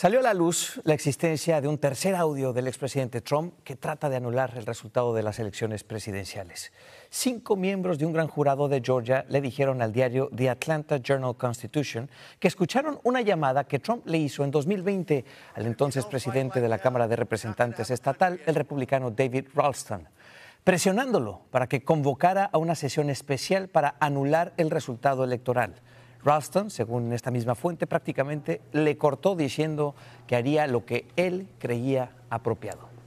Salió a la luz la existencia de un tercer audio del expresidente Trump que trata de anular el resultado de las elecciones presidenciales. Cinco miembros de un gran jurado de Georgia le dijeron al diario The Atlanta Journal Constitution que escucharon una llamada que Trump le hizo en 2020 al entonces presidente de la Cámara de Representantes estatal, el republicano David Ralston, presionándolo para que convocara a una sesión especial para anular el resultado electoral. Ralston, según esta misma fuente, prácticamente le cortó diciendo que haría lo que él creía apropiado.